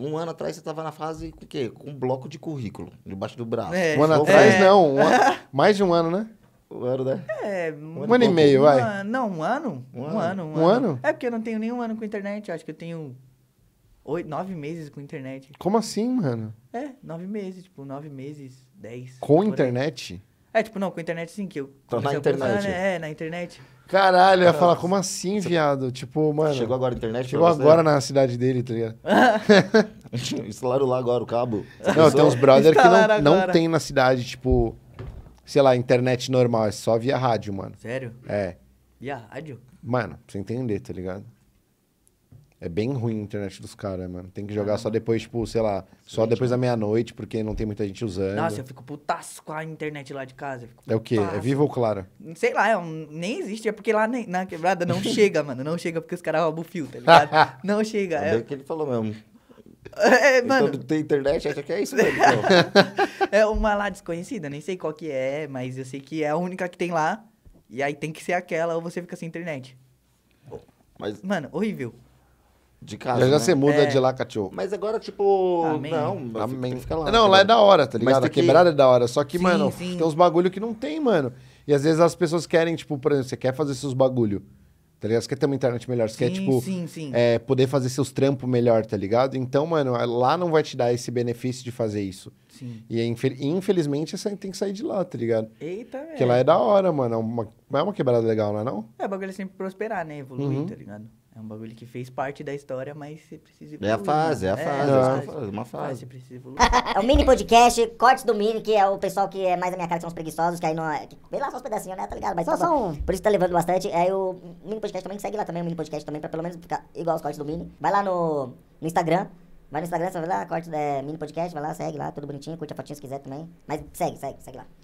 um ano atrás você estava na fase com o quê? Com um bloco de currículo debaixo do braço. É. Um ano atrás, não. Um mais de um ano, né? Um ano, né? É, um, um ano, e meio, vai. não, um ano? Um, ano. ano um, ano. ano. É porque eu não tenho nenhum ano com internet. Eu acho que eu tenho oito, nove meses com internet. Como assim, mano? É, nove meses, tipo, nove meses, dez. Com internet? Aí. É, tipo, não, com a internet sim, que eu. Então, na internet. né? É, na internet. Caralho, eu ia falar, como assim, viado? Tipo, mano. Chegou agora a internet? Chegou agora na cidade dele, tá ligado? Instalaram lá agora o cabo. Não, tem uns brother que não, não tem na cidade, tipo, sei lá, internet normal, é só via rádio, mano. Sério? É. Via rádio? Mano, pra você entender, tá ligado? É bem ruim a internet dos caras, mano. Tem que jogar ah, só depois, tipo, sei lá, só depois é da tipo meia-noite, porque não tem muita gente usando. Nossa, eu fico putaço com a internet lá de casa. é o quê? É Vivo ou clara? Sei lá, é um, nem existe. É porque lá na, na quebrada não chega, mano. Não chega porque os caras roubam o fio, tá ligado? não chega. É, é o que ele falou mesmo. É, mano. Então, tem internet, acha que é isso mesmo. Então? é uma lá desconhecida, nem sei qual que é, mas eu sei que é a única que tem lá. E aí tem que ser aquela ou você fica sem internet. Mas... Mano, horrível. De casa. Já, né? você muda é. de lá, cachorro. Mas agora, tipo. Amém. Não, Amém. Fica, lá. Não, lá é da hora, tá ligado? Mas a quebrada é da hora. Só que, sim, mano, sim. tem uns bagulho que não tem, mano. E às vezes as pessoas querem, tipo, por exemplo, você quer fazer seus bagulho. Tá ligado? Você quer ter uma internet melhor, você sim, quer, tipo, sim, sim. É, poder fazer seus trampos melhor, tá ligado? Então, mano, é, lá não vai te dar esse benefício de fazer isso. Sim. E é infelizmente você tem que sair de lá, tá ligado? Eita, Porque lá é. é da hora, mano. É uma, é uma quebrada legal, não é não? É, o bagulho é sempre prosperar, né? Evoluir, uhum. tá ligado? É um bagulho que fez parte da história, mas você precisa evoluir. É a fase, é a né? fase. É, a fase, é uma fase. É o mini podcast, cortes do mini, que é o pessoal que é mais a minha cara, que são os preguiçosos, que aí não... É, que, vem lá só os pedacinhos, né? Tá ligado? Mas só, tá só um. Por isso tá levando bastante. Aí é, o mini podcast também, segue lá também o mini podcast também, pra pelo menos ficar igual os cortes do mini. Vai lá no, no Instagram. Vai no Instagram, você vai lá, corte é, mini podcast, vai lá, segue lá, tudo bonitinho, curte a fotinha se quiser também. Mas segue, segue, segue lá.